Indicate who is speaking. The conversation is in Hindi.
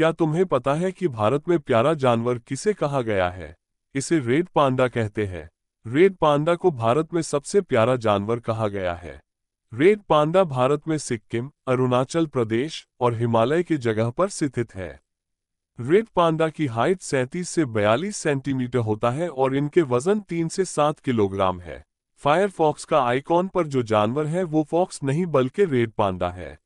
Speaker 1: क्या तुम्हें पता है कि भारत में प्यारा जानवर किसे कहा गया है इसे रेड पांडा कहते हैं रेड पांडा को भारत में सबसे प्यारा जानवर कहा गया है रेड पांडा भारत में सिक्किम अरुणाचल प्रदेश और हिमालय की जगह पर स्थित है रेड पांडा की हाइट सैंतीस से बयालीस सेंटीमीटर होता है और इनके वजन तीन से सात किलोग्राम है फायरफॉक्स का आइकॉन पर जो जानवर है वो फॉक्स नहीं बल्कि रेड पांडा है